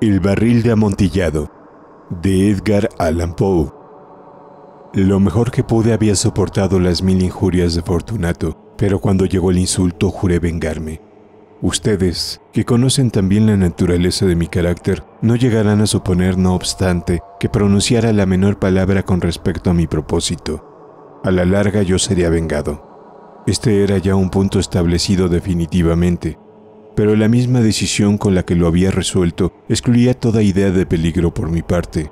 El barril de amontillado de Edgar Allan Poe. Lo mejor que pude había soportado las mil injurias de Fortunato, pero cuando llegó el insulto juré vengarme. Ustedes, que conocen también la naturaleza de mi carácter, no llegarán a suponer, no obstante, que pronunciara la menor palabra con respecto a mi propósito. A la larga yo sería vengado. Este era ya un punto establecido definitivamente, pero la misma decisión con la que lo había resuelto excluía toda idea de peligro por mi parte.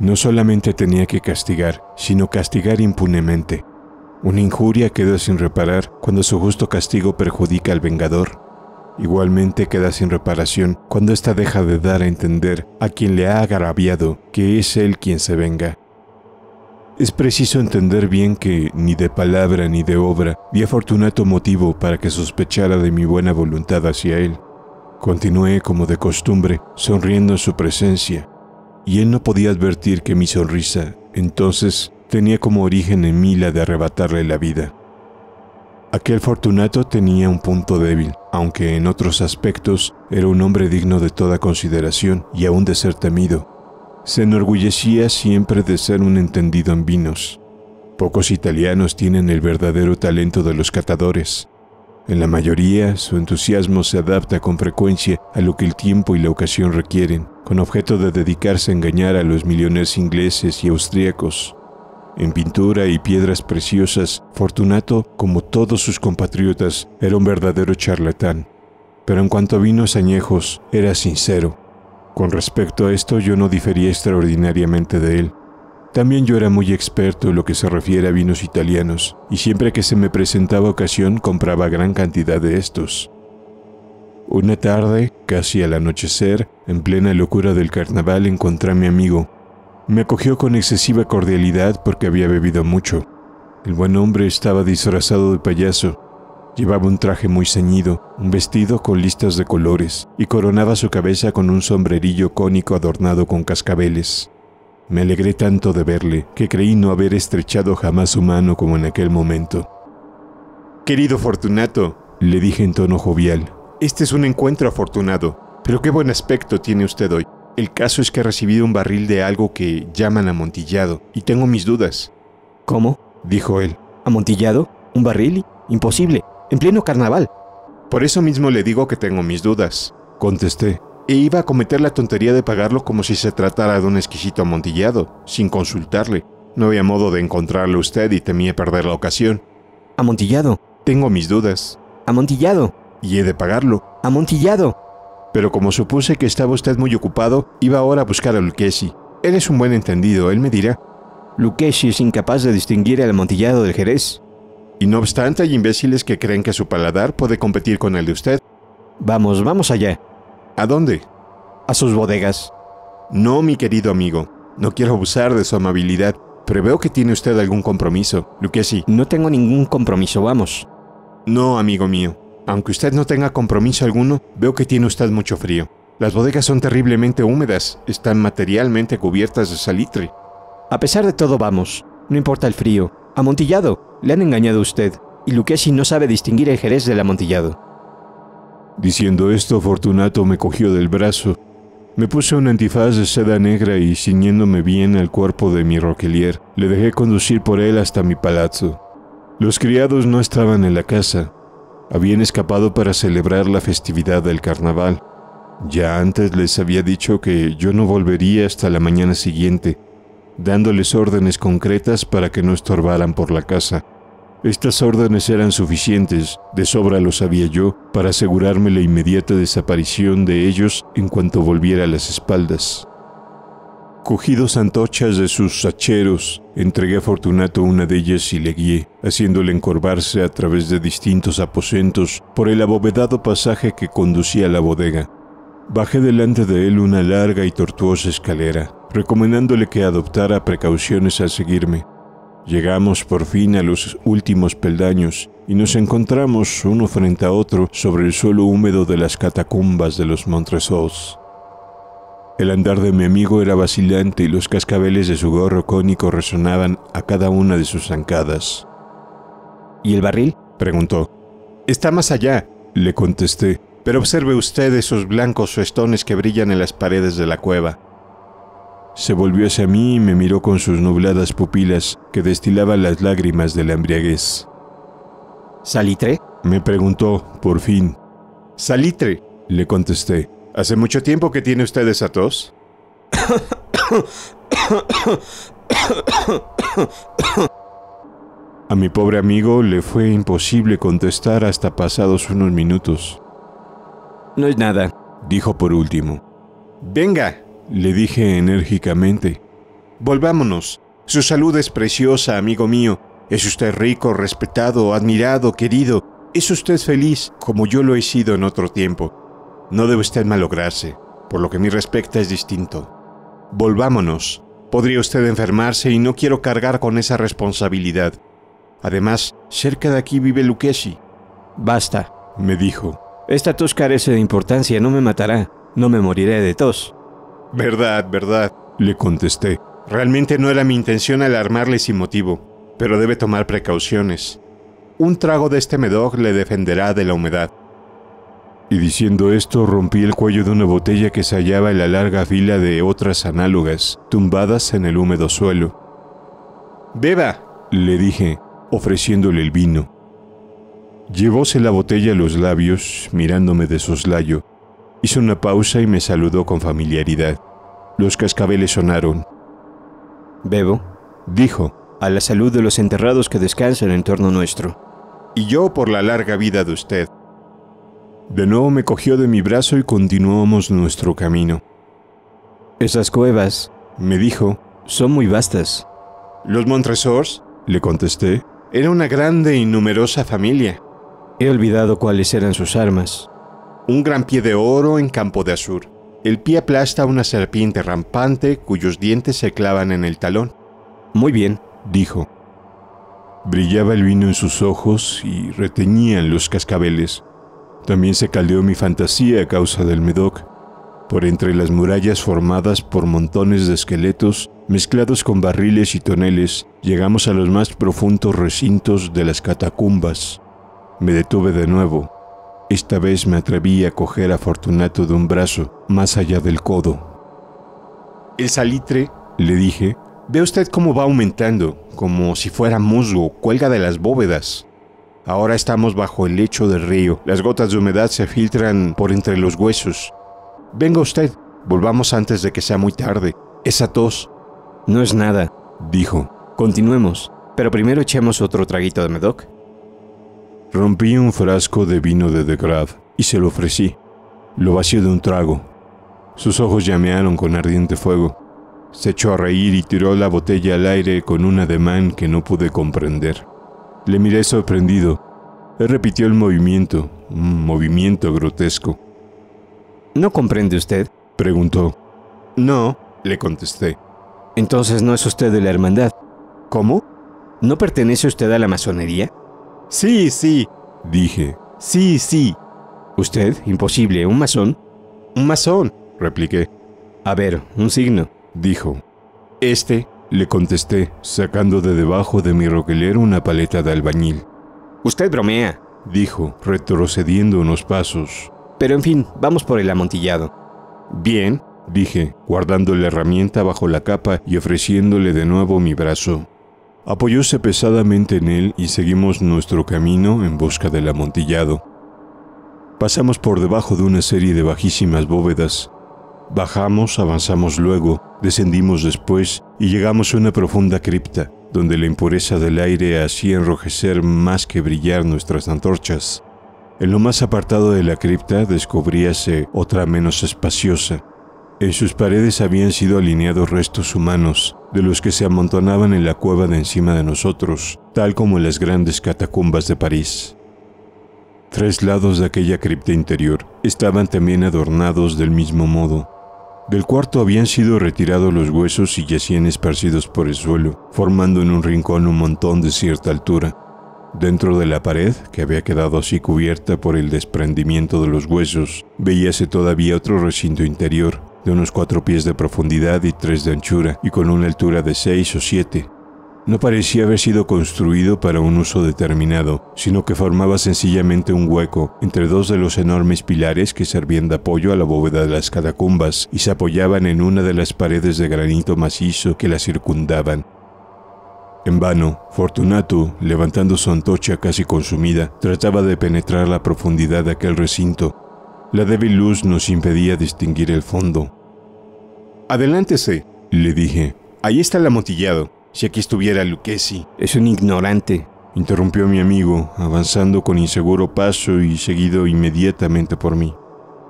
No solamente tenía que castigar, sino castigar impunemente. Una injuria queda sin reparar cuando su justo castigo perjudica al vengador. Igualmente queda sin reparación cuando ésta deja de dar a entender a quien le ha agraviado que es él quien se venga. Es preciso entender bien que, ni de palabra ni de obra, di a Fortunato motivo para que sospechara de mi buena voluntad hacia él. Continué, como de costumbre, sonriendo en su presencia, y él no podía advertir que mi sonrisa, entonces, tenía como origen en mí la de arrebatarle la vida. Aquel Fortunato tenía un punto débil, aunque en otros aspectos era un hombre digno de toda consideración y aún de ser temido, se enorgullecía siempre de ser un entendido en vinos. Pocos italianos tienen el verdadero talento de los catadores. En la mayoría, su entusiasmo se adapta con frecuencia a lo que el tiempo y la ocasión requieren, con objeto de dedicarse a engañar a los millones ingleses y austríacos. En pintura y piedras preciosas, Fortunato, como todos sus compatriotas, era un verdadero charlatán. Pero en cuanto a vinos añejos, era sincero con respecto a esto yo no difería extraordinariamente de él. También yo era muy experto en lo que se refiere a vinos italianos, y siempre que se me presentaba ocasión compraba gran cantidad de estos. Una tarde, casi al anochecer, en plena locura del carnaval, encontré a mi amigo. Me acogió con excesiva cordialidad porque había bebido mucho. El buen hombre estaba disfrazado de payaso, Llevaba un traje muy ceñido, un vestido con listas de colores, y coronaba su cabeza con un sombrerillo cónico adornado con cascabeles. Me alegré tanto de verle que creí no haber estrechado jamás su mano como en aquel momento. Querido Fortunato, le dije en tono jovial, este es un encuentro afortunado, pero qué buen aspecto tiene usted hoy. El caso es que he recibido un barril de algo que llaman amontillado, y tengo mis dudas. ¿Cómo? dijo él. ¿Amontillado? ¿Un barril? Imposible en pleno carnaval. Por eso mismo le digo que tengo mis dudas, contesté, e iba a cometer la tontería de pagarlo como si se tratara de un exquisito amontillado, sin consultarle. No había modo de encontrarle a usted y temía perder la ocasión. Amontillado. Tengo mis dudas. Amontillado. Y he de pagarlo. Amontillado. Pero como supuse que estaba usted muy ocupado, iba ahora a buscar a Lucchesi. Él es un buen entendido, él me dirá. Lucchesi es incapaz de distinguir el amontillado del Jerez y no obstante hay imbéciles que creen que su paladar puede competir con el de usted. Vamos, vamos allá. ¿A dónde? A sus bodegas. No, mi querido amigo, no quiero abusar de su amabilidad, pero veo que tiene usted algún compromiso, sí, No tengo ningún compromiso, vamos. No, amigo mío. Aunque usted no tenga compromiso alguno, veo que tiene usted mucho frío. Las bodegas son terriblemente húmedas, están materialmente cubiertas de salitre. A pesar de todo, vamos. No importa el frío, Amontillado, le han engañado a usted, y Luquesi no sabe distinguir el jerez del amontillado. Diciendo esto, Fortunato me cogió del brazo. Me puse un antifaz de seda negra y, ciñéndome bien al cuerpo de mi roquelier, le dejé conducir por él hasta mi palazzo. Los criados no estaban en la casa. Habían escapado para celebrar la festividad del carnaval. Ya antes les había dicho que yo no volvería hasta la mañana siguiente, dándoles órdenes concretas para que no estorbaran por la casa. Estas órdenes eran suficientes, de sobra lo sabía yo, para asegurarme la inmediata desaparición de ellos en cuanto volviera a las espaldas. Cogidos antochas de sus sacheros, entregué a Fortunato una de ellas y le guié, haciéndole encorvarse a través de distintos aposentos por el abovedado pasaje que conducía a la bodega. Bajé delante de él una larga y tortuosa escalera, recomendándole que adoptara precauciones al seguirme. Llegamos por fin a los últimos peldaños y nos encontramos uno frente a otro sobre el suelo húmedo de las catacumbas de los Montresors. El andar de mi amigo era vacilante y los cascabeles de su gorro cónico resonaban a cada una de sus zancadas. ¿Y el barril? preguntó. Está más allá, le contesté, pero observe usted esos blancos festones que brillan en las paredes de la cueva. Se volvió hacia mí y me miró con sus nubladas pupilas que destilaban las lágrimas de la embriaguez. ¿Salitre? Me preguntó, por fin. Salitre, le contesté. ¿Hace mucho tiempo que tiene usted esa tos? A mi pobre amigo le fue imposible contestar hasta pasados unos minutos. No es nada, dijo por último. Venga, le dije enérgicamente. Volvámonos. Su salud es preciosa, amigo mío. Es usted rico, respetado, admirado, querido. Es usted feliz, como yo lo he sido en otro tiempo. No debe usted malograrse, por lo que mi respecta es distinto. Volvámonos. Podría usted enfermarse y no quiero cargar con esa responsabilidad. Además, cerca de aquí vive Lucchesi. Basta, me dijo. Esta tos carece de importancia, no me matará, no me moriré de tos. Verdad, verdad, le contesté. Realmente no era mi intención alarmarle sin motivo, pero debe tomar precauciones. Un trago de este medoc le defenderá de la humedad. Y diciendo esto, rompí el cuello de una botella que se hallaba en la larga fila de otras análogas, tumbadas en el húmedo suelo. Beba, le dije, ofreciéndole el vino. Llevóse la botella a los labios, mirándome de soslayo, Hizo una pausa y me saludó con familiaridad. Los cascabeles sonaron. Bebo, dijo, a la salud de los enterrados que descansan en torno nuestro. Y yo por la larga vida de usted. De nuevo me cogió de mi brazo y continuamos nuestro camino. Esas cuevas, me dijo, son muy vastas. Los Montresors, le contesté, era una grande y numerosa familia. He olvidado cuáles eran sus armas un gran pie de oro en campo de azur. El pie aplasta una serpiente rampante cuyos dientes se clavan en el talón. Muy bien, dijo. Brillaba el vino en sus ojos y reteñían los cascabeles. También se caldeó mi fantasía a causa del Medoc. Por entre las murallas formadas por montones de esqueletos, mezclados con barriles y toneles, llegamos a los más profundos recintos de las catacumbas. Me detuve de nuevo. Esta vez me atreví a coger a Fortunato de un brazo, más allá del codo. El salitre, le dije, ve usted cómo va aumentando, como si fuera musgo, cuelga de las bóvedas. Ahora estamos bajo el lecho del río, las gotas de humedad se filtran por entre los huesos. Venga usted, volvamos antes de que sea muy tarde. Esa tos. No es nada, dijo. Continuemos, pero primero echemos otro traguito de Medoc. Rompí un frasco de vino de Degrad y se lo ofrecí. Lo vació de un trago. Sus ojos llamearon con ardiente fuego. Se echó a reír y tiró la botella al aire con un ademán que no pude comprender. Le miré sorprendido. Él repitió el movimiento, un movimiento grotesco. ¿No comprende usted? preguntó. No, le contesté. Entonces no es usted de la hermandad. ¿Cómo? ¿No pertenece usted a la masonería? Sí, sí, dije. Sí, sí. ¿Usted? Imposible. ¿Un masón? Un masón, repliqué. A ver, un signo, dijo. Este, le contesté, sacando de debajo de mi roquelero una paleta de albañil. Usted bromea, dijo, retrocediendo unos pasos. Pero en fin, vamos por el amontillado. Bien, dije, guardando la herramienta bajo la capa y ofreciéndole de nuevo mi brazo apoyóse pesadamente en él y seguimos nuestro camino en busca del amontillado. Pasamos por debajo de una serie de bajísimas bóvedas. Bajamos, avanzamos luego, descendimos después y llegamos a una profunda cripta, donde la impureza del aire hacía enrojecer más que brillar nuestras antorchas. En lo más apartado de la cripta descubríase otra menos espaciosa, en sus paredes habían sido alineados restos humanos, de los que se amontonaban en la cueva de encima de nosotros, tal como en las grandes catacumbas de París. Tres lados de aquella cripta interior estaban también adornados del mismo modo. Del cuarto habían sido retirados los huesos y yacían esparcidos por el suelo, formando en un rincón un montón de cierta altura. Dentro de la pared, que había quedado así cubierta por el desprendimiento de los huesos, veíase todavía otro recinto interior, de unos cuatro pies de profundidad y tres de anchura, y con una altura de seis o siete. No parecía haber sido construido para un uso determinado, sino que formaba sencillamente un hueco entre dos de los enormes pilares que servían de apoyo a la bóveda de las catacumbas y se apoyaban en una de las paredes de granito macizo que la circundaban. En vano, Fortunato, levantando su antorcha casi consumida, trataba de penetrar la profundidad de aquel recinto, la débil luz nos impedía distinguir el fondo. Adelántese, le dije. Ahí está el amotillado. Si aquí estuviera Luquesi, Es un ignorante, interrumpió mi amigo, avanzando con inseguro paso y seguido inmediatamente por mí.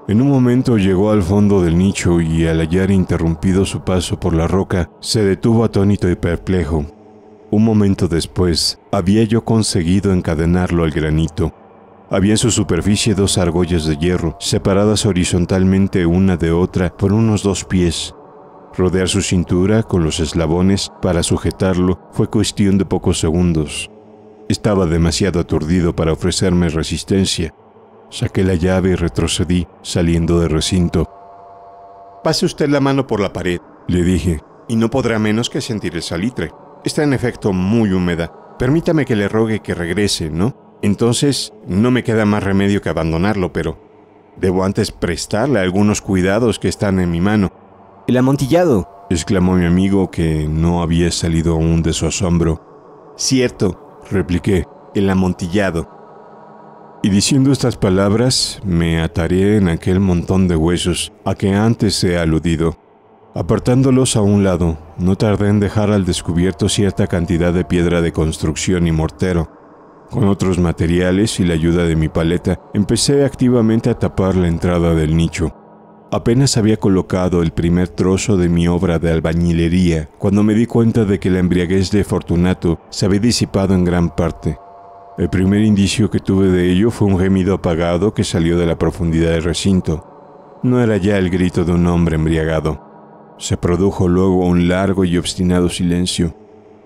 En un momento llegó al fondo del nicho y al hallar interrumpido su paso por la roca, se detuvo atónito y perplejo. Un momento después, había yo conseguido encadenarlo al granito, había en su superficie dos argollas de hierro, separadas horizontalmente una de otra por unos dos pies. Rodear su cintura con los eslabones para sujetarlo fue cuestión de pocos segundos. Estaba demasiado aturdido para ofrecerme resistencia. Saqué la llave y retrocedí, saliendo del recinto. Pase usted la mano por la pared, le dije, y no podrá menos que sentir el salitre. Está en efecto muy húmeda. Permítame que le rogue que regrese, ¿no? Entonces no me queda más remedio que abandonarlo, pero debo antes prestarle algunos cuidados que están en mi mano. El amontillado, exclamó mi amigo que no había salido aún de su asombro. Cierto, repliqué, el amontillado. Y diciendo estas palabras, me ataré en aquel montón de huesos a que antes he aludido. Apartándolos a un lado, no tardé en dejar al descubierto cierta cantidad de piedra de construcción y mortero, con otros materiales y la ayuda de mi paleta, empecé activamente a tapar la entrada del nicho. Apenas había colocado el primer trozo de mi obra de albañilería cuando me di cuenta de que la embriaguez de Fortunato se había disipado en gran parte. El primer indicio que tuve de ello fue un gemido apagado que salió de la profundidad del recinto. No era ya el grito de un hombre embriagado. Se produjo luego un largo y obstinado silencio.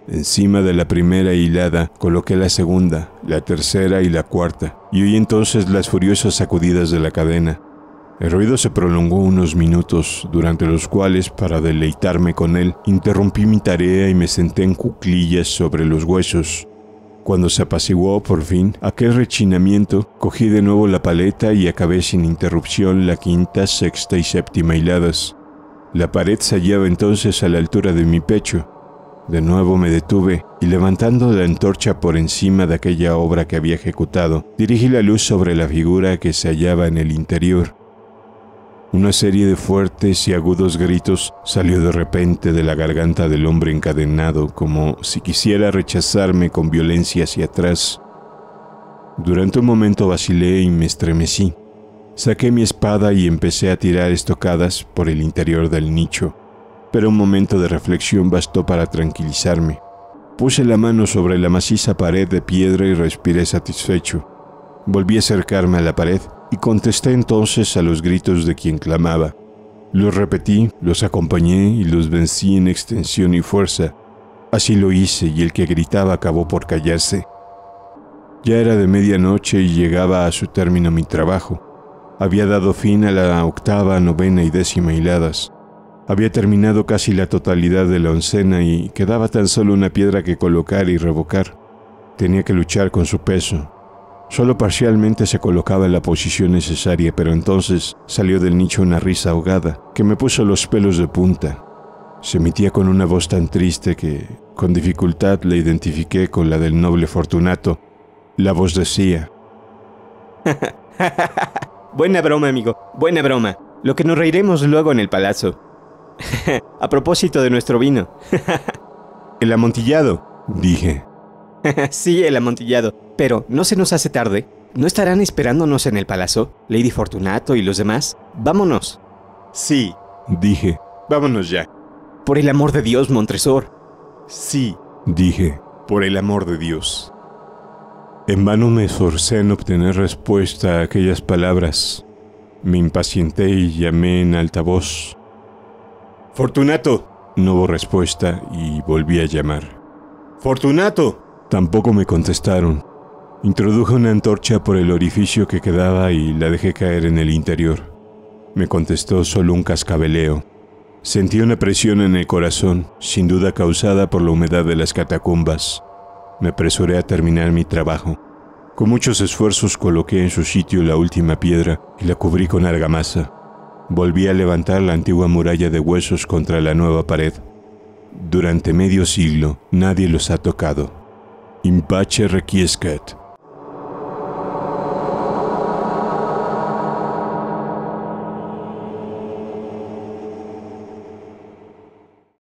Encima de la primera hilada coloqué la segunda, la tercera y la cuarta, y oí entonces las furiosas sacudidas de la cadena. El ruido se prolongó unos minutos, durante los cuales, para deleitarme con él, interrumpí mi tarea y me senté en cuclillas sobre los huesos. Cuando se apaciguó por fin aquel rechinamiento, cogí de nuevo la paleta y acabé sin interrupción la quinta, sexta y séptima hiladas. La pared se hallaba entonces a la altura de mi pecho, de nuevo me detuve y levantando la antorcha por encima de aquella obra que había ejecutado, dirigí la luz sobre la figura que se hallaba en el interior. Una serie de fuertes y agudos gritos salió de repente de la garganta del hombre encadenado, como si quisiera rechazarme con violencia hacia atrás. Durante un momento vacilé y me estremecí. Saqué mi espada y empecé a tirar estocadas por el interior del nicho pero un momento de reflexión bastó para tranquilizarme. Puse la mano sobre la maciza pared de piedra y respiré satisfecho. Volví a acercarme a la pared y contesté entonces a los gritos de quien clamaba. Los repetí, los acompañé y los vencí en extensión y fuerza. Así lo hice y el que gritaba acabó por callarse. Ya era de medianoche y llegaba a su término mi trabajo. Había dado fin a la octava, novena y décima hiladas. Había terminado casi la totalidad de la oncena y quedaba tan solo una piedra que colocar y revocar. Tenía que luchar con su peso. Solo parcialmente se colocaba en la posición necesaria, pero entonces salió del nicho una risa ahogada que me puso los pelos de punta. Se emitía con una voz tan triste que, con dificultad, la identifiqué con la del noble Fortunato. La voz decía... Buena broma, amigo. Buena broma. Lo que nos reiremos luego en el palacio. A propósito de nuestro vino. el amontillado, dije. sí, el amontillado. Pero, ¿no se nos hace tarde? ¿No estarán esperándonos en el palacio, Lady Fortunato y los demás? Vámonos. Sí, dije. Vámonos ya. Por el amor de Dios, Montresor. Sí, dije. Por el amor de Dios. En vano me esforcé en obtener respuesta a aquellas palabras. Me impacienté y llamé en alta voz. Fortunato. No hubo respuesta y volví a llamar. Fortunato. Tampoco me contestaron. Introduje una antorcha por el orificio que quedaba y la dejé caer en el interior. Me contestó solo un cascabeleo. Sentí una presión en el corazón, sin duda causada por la humedad de las catacumbas. Me apresuré a terminar mi trabajo. Con muchos esfuerzos coloqué en su sitio la última piedra y la cubrí con argamasa volví a levantar la antigua muralla de huesos contra la nueva pared. Durante medio siglo nadie los ha tocado. Impache requiescat.